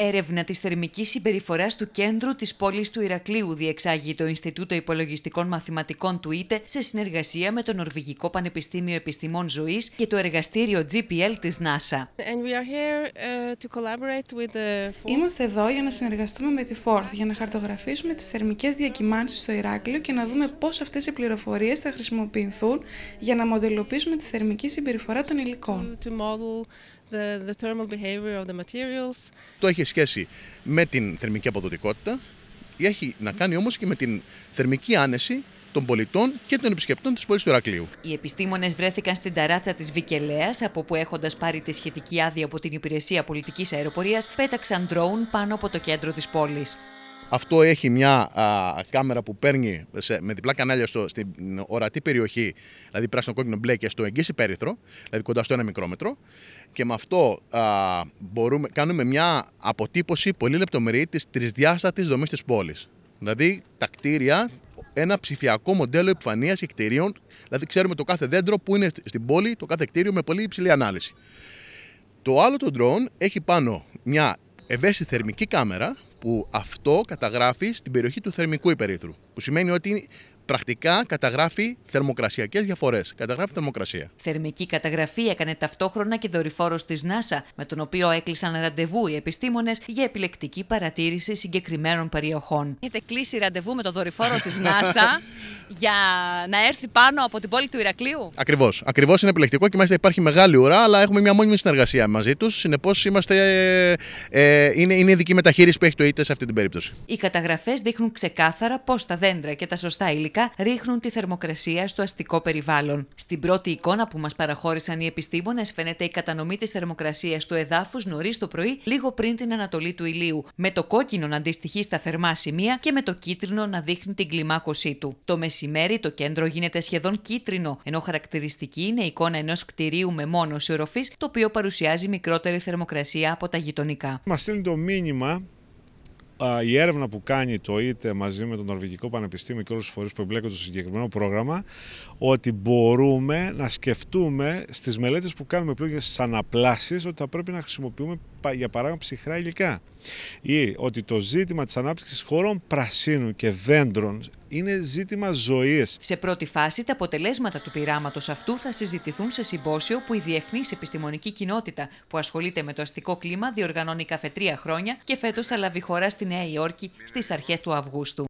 Έρευνα της θερμικής συμπεριφοράς του κέντρου της πόλης του Ηρακλείου διεξάγει το Ινστιτούτο Υπολογιστικών Μαθηματικών του ΙΤΕ σε συνεργασία με το Νορβηγικό Πανεπιστήμιο Επιστημών Ζωής και το εργαστήριο GPL της NASA. Uh, Είμαστε εδώ για να συνεργαστούμε με τη Forth για να χαρτογραφήσουμε τις θερμικές διακυμάνσεις στο Ηράκλειο και να δούμε πώς αυτές οι πληροφορίες θα χρησιμοποιηθούν για να μοντελοποιήσουμε τη θερμική συμπεριφορά των υλικών σχέση με την θερμική αποδοτικότητα, έχει να κάνει όμως και με την θερμική άνεση των πολιτών και των επισκεπτών της πόλης του Ηρακλείου. Οι επιστήμονες βρέθηκαν στην ταράτσα της Βικελέα, από που έχοντας πάρει τη σχετική άδεια από την Υπηρεσία Πολιτικής Αεροπορίας, πέταξαν ντρόουν πάνω από το κέντρο της πόλης. Αυτό έχει μια κάμερα που παίρνει σε, με διπλά κανάλια στο, στην ορατή περιοχή, δηλαδή πράσινο, κόκκινο, μπλε και στο εγγύση υπέρυθρο, δηλαδή κοντά στο ένα μικρόμετρο. Και με αυτό α, μπορούμε, κάνουμε μια αποτύπωση πολύ λεπτομερή της τρισδιάστατης δομής της πόλης. Δηλαδή τα κτίρια, ένα ψηφιακό μοντέλο επιφανείας και Δηλαδή, ξέρουμε το κάθε δέντρο που είναι στην πόλη, το κάθε κτίριο με πολύ υψηλή ανάλυση. Το άλλο το drone έχει πάνω μια ευαίσθητη θερμική κάμερα, που αυτό καταγράφει στην περιοχή του θερμικού υπερήθρου. Που σημαίνει ότι πρακτικά καταγράφει θερμοκρασιακές διαφορές. Καταγράφει θερμοκρασία. Θερμική καταγραφή έκανε ταυτόχρονα και δορυφόρος της NASA, με τον οποίο έκλεισαν ραντεβού οι επιστήμονες για επιλεκτική παρατήρηση συγκεκριμένων περιοχών. Έχετε κλείσει ραντεβού με τον δορυφόρο της NASA για να έρθει πάνω από την πόλη του Ηρακλείου. Ακριβώς. Ακριβώς είναι επιλεκτικό και μάλιστα υπάρχει μεγάλη ουρά, αλλά έχουμε μια μόνιμη συνεργασία μαζί τους. Συνεπώς είμαστε. Ε, ε, είναι, είναι ειδική μεταχείριση που έχει το ΙΤΕ σε αυτή την περίπτωση. Οι καταγραφές δείχνουν ξεκάθαρα πώς τα δέντρα και τα σωστά υλικά ρίχνουν τη θερμοκρασία στο αστικό περιβάλλον. Στην πρώτη εικόνα που μας παραχώρησαν οι επιστήμονες, φαίνεται η κατανομή της θερμοκρασίας του εδάφους νωρίς το πρωί, λίγο πριν την ανατολή του ηλίου, με το κόκκινο να αντιστοιχεί στα θερμά σημεία και με το κίτρινο να δείχνει την κλιμάκωσή του. Το μεσημέρι το κέντρο γίνεται σχεδόν κίτρινο, ενώ χαρακτηριστική είναι η εικόνα ενός κτηρίου με μόνο οροφή, το οποίο παρουσιάζει μικρότερη θερμοκρασία από τα γειτονικά. Μας στέλνει το μήνυμα η έρευνα που κάνει το ΙΤΕ μαζί με το Νορβηγικό Πανεπιστήμιο και όλους τους φορείς που εμπλέκονται στο συγκεκριμένο πρόγραμμα ότι μπορούμε να σκεφτούμε στις μελέτες που κάνουμε για στις αναπλάσεις ότι θα πρέπει να χρησιμοποιούμε για παράδειγμα ψυχρά υλικά. Ή ότι το ζήτημα της ανάπτυξης χώρων πρασίνου και δέντρων είναι ζήτημα ζωής. Σε πρώτη φάση, τα αποτελέσματα του πειράματος αυτού θα συζητηθούν σε συμπόσιο που η διεθνής επιστημονική κοινότητα που ασχολείται με το αστικό κλίμα διοργανώνει κάθε τρία χρόνια και φέτος θα λάβει χώρα στη Νέα Υόρκη στις αρχές του Αυγούστου.